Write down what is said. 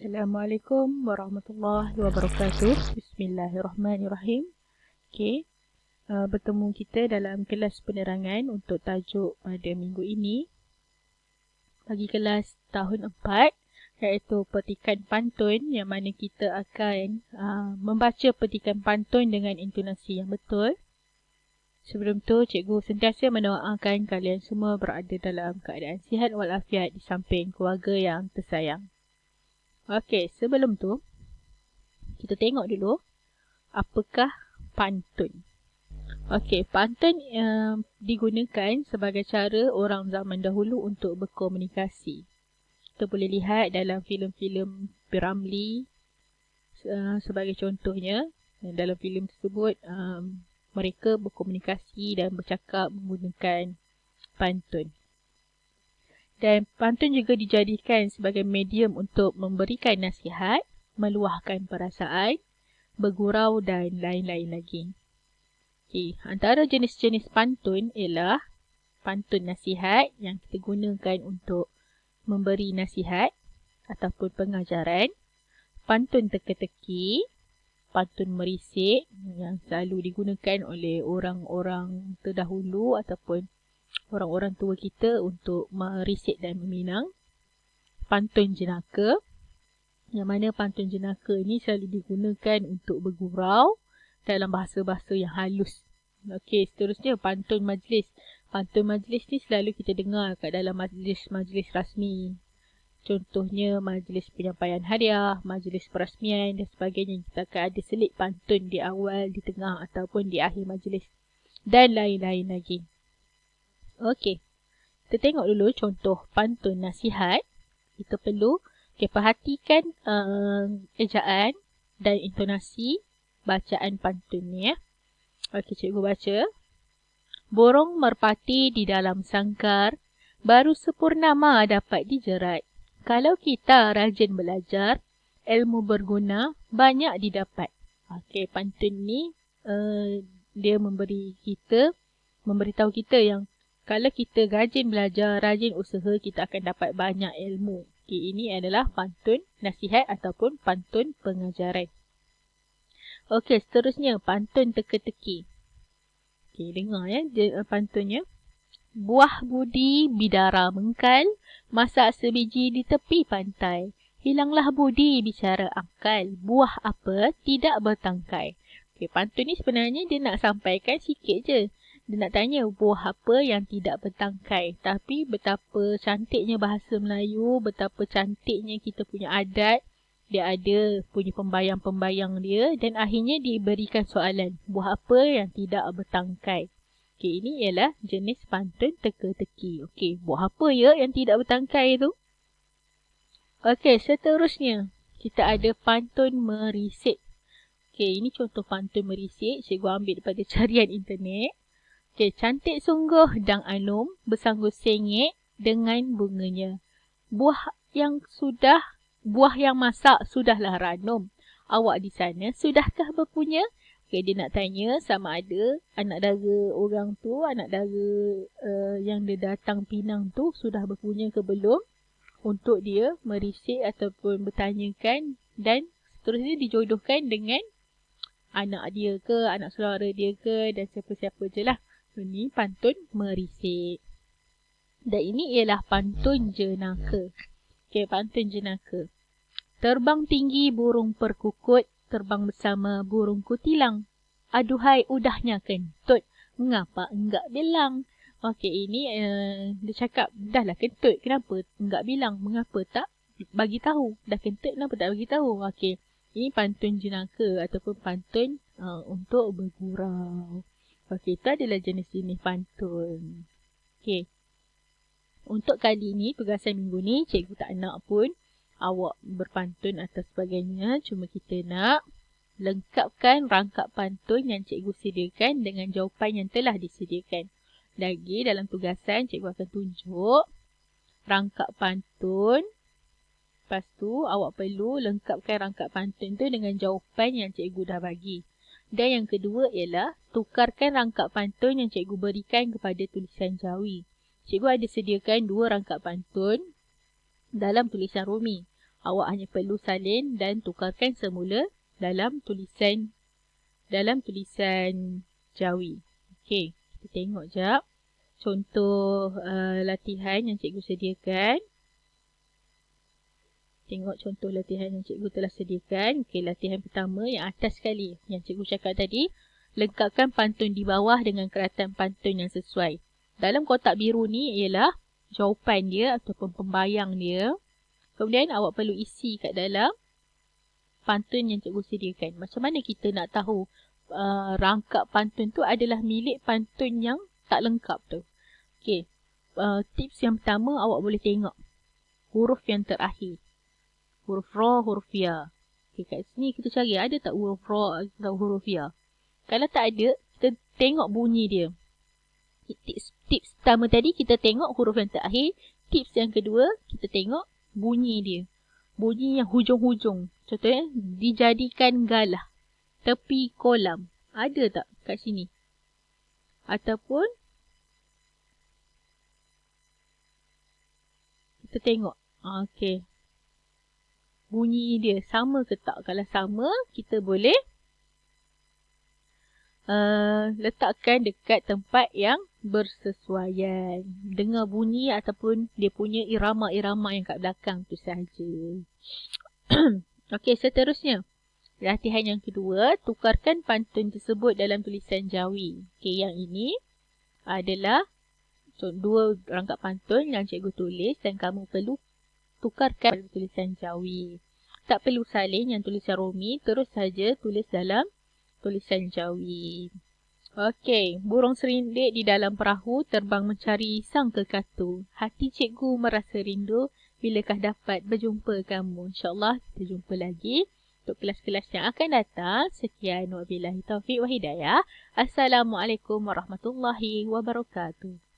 Assalamualaikum warahmatullahi wabarakatuh. Bismillahirrahmanirrahim. Okey. Uh, bertemu kita dalam kelas penerangan untuk tajuk pada minggu ini bagi kelas tahun 4 iaitu petikan pantun yang mana kita akan uh, membaca petikan pantun dengan intonasi yang betul. Sebelum tu, cikgu sentiasa mendoakan kalian semua berada dalam keadaan sihat walafiat di samping keluarga yang tersayang. Okey, sebelum tu kita tengok dulu apakah pantun. Okey, pantun uh, digunakan sebagai cara orang zaman dahulu untuk berkomunikasi. Kita boleh lihat dalam filem-filem Piramli uh, eh, sebagai contohnya eh, dalam filem tersebut um, mereka berkomunikasi dan bercakap menggunakan pantun dan pantun juga dijadikan sebagai medium untuk memberikan nasihat, meluahkan perasaan, bergurau dan lain-lain lagi. Okay. Antara jenis-jenis pantun ialah pantun nasihat yang kita gunakan untuk memberi nasihat ataupun pengajaran, pantun teka-teki, pantun merisik yang selalu digunakan oleh orang-orang terdahulu ataupun orang orang-orang tua kita untuk meriset dan meminang pantun jenaka. Yang mana pantun jenaka ini selalu digunakan untuk bergurau dalam bahasa-bahasa yang halus. Okey, seterusnya pantun majlis. Pantun majlis ni selalu kita dengar kat dalam majlis-majlis rasmi. Contohnya majlis penyampaian hadiah, majlis perasmian dan sebagainya. Kita akan ada selit pantun di awal, di tengah ataupun di akhir majlis dan lain-lain lagi. Okey. Kita tengok dulu contoh pantun nasihat. Kita perlu okay, perhatikan uh, ejaan dan intonasi bacaan pantun ni. Eh. Okey, cikgu baca. Borong merpati di dalam sangkar, baru sepurnama dapat dijerat. Kalau kita rajin belajar, ilmu berguna banyak didapat. Okey, pantun ni uh, dia memberi kita, memberitahu kita yang kalau kita rajin belajar, rajin usaha, kita akan dapat banyak ilmu. Okay, ini adalah pantun nasihat ataupun pantun pengajaran. Okey, seterusnya pantun teka-teki. Okey, dengar ya pantunnya. Buah budi bidara mengkal, masak sebiji di tepi pantai. Hilanglah budi bicara akal, buah apa tidak bertangkai. Okey, pantun ni sebenarnya dia nak sampaikan sikit je. Dia nak tanya buah apa yang tidak bertangkai. Tapi betapa cantiknya bahasa Melayu, betapa cantiknya kita punya adat. Dia ada punya pembayang-pembayang dia. Dan akhirnya diberikan soalan, buah apa yang tidak bertangkai. Okey, ini ialah jenis pantun teka-teki. Okey, buah apa ya yang tidak bertangkai tu? Okey, seterusnya, kita ada pantun merisik. Okey, ini contoh pantun merisik. Cikgu ambil daripada carian internet. Okey, cantik sungguh dang anum bersanggul sengit dengan bunganya. Buah yang sudah, buah yang masak sudahlah ranum. Awak di sana sudahkah berpunya? Okey, dia nak tanya sama ada anak dara orang tu, anak dara uh, yang dia datang pinang tu sudah berpunya ke belum? Untuk dia merisik ataupun bertanyakan dan terus seterusnya dijodohkan dengan anak dia ke, anak saudara dia ke dan siapa-siapa je lah. Ini pantun merisik. Dan ini ialah pantun jenaka. Okey, pantun jenaka. Terbang tinggi burung perkukut, terbang bersama burung kutilang. Aduhai, udahnya kentut. Mengapa enggak bilang? Okey, ini uh, dia cakap, dah lah kentut. Kenapa enggak bilang? Mengapa tak bagi tahu? Dah kentut, kenapa tak bagi tahu? Okey, ini pantun jenaka ataupun pantun uh, untuk bergurau. Okey, itu adalah jenis ini pantun. Okey. Untuk kali ini, tugasan minggu ni, cikgu tak nak pun awak berpantun atau sebagainya. Cuma kita nak lengkapkan rangkap pantun yang cikgu sediakan dengan jawapan yang telah disediakan. Lagi dalam tugasan, cikgu akan tunjuk rangkap pantun. Lepas tu, awak perlu lengkapkan rangkap pantun tu dengan jawapan yang cikgu dah bagi. Dan yang kedua ialah tukarkan rangkap pantun yang cikgu berikan kepada tulisan jawi. Cikgu ada sediakan dua rangkap pantun dalam tulisan rumi. Awak hanya perlu salin dan tukarkan semula dalam tulisan dalam tulisan jawi. Okey, kita tengok jap. Contoh uh, latihan yang cikgu sediakan. Tengok contoh latihan yang cikgu telah sediakan. Okey, latihan pertama yang atas sekali yang cikgu cakap tadi. Lengkapkan pantun di bawah dengan keratan pantun yang sesuai. Dalam kotak biru ni ialah jawapan dia ataupun pembayang dia. Kemudian awak perlu isi kat dalam pantun yang cikgu sediakan. Macam mana kita nak tahu uh, rangkap pantun tu adalah milik pantun yang tak lengkap tu. Okey, uh, tips yang pertama awak boleh tengok huruf yang terakhir huruf ra huruf ya. Okey kat sini kita cari ada tak huruf ra atau huruf ya. Kalau tak ada, kita tengok bunyi dia. Tips, tips pertama tadi kita tengok huruf yang terakhir, tips yang kedua kita tengok bunyi dia. Bunyi yang hujung-hujung. Contohnya dijadikan galah tepi kolam. Ada tak kat sini? Ataupun kita tengok. Ah, Okey bunyi dia sama ke tak. Kalau sama, kita boleh uh, letakkan dekat tempat yang bersesuaian. Dengar bunyi ataupun dia punya irama-irama yang kat belakang tu sahaja. Okey, seterusnya. Latihan yang kedua, tukarkan pantun tersebut dalam tulisan jawi. Okey, yang ini adalah dua rangkap pantun yang cikgu tulis dan kamu perlu tukarkan tulisan Jawi. Tak perlu salin yang tulisan Rumi, terus saja tulis dalam tulisan Jawi. Okey, burung serindik di dalam perahu terbang mencari sang kekatu. Hati cikgu merasa rindu bila kah dapat berjumpa kamu. InsyaAllah kita jumpa lagi untuk kelas-kelas yang akan datang. Sekian, wabillahi taufiq wa hidayah. Assalamualaikum warahmatullahi wabarakatuh.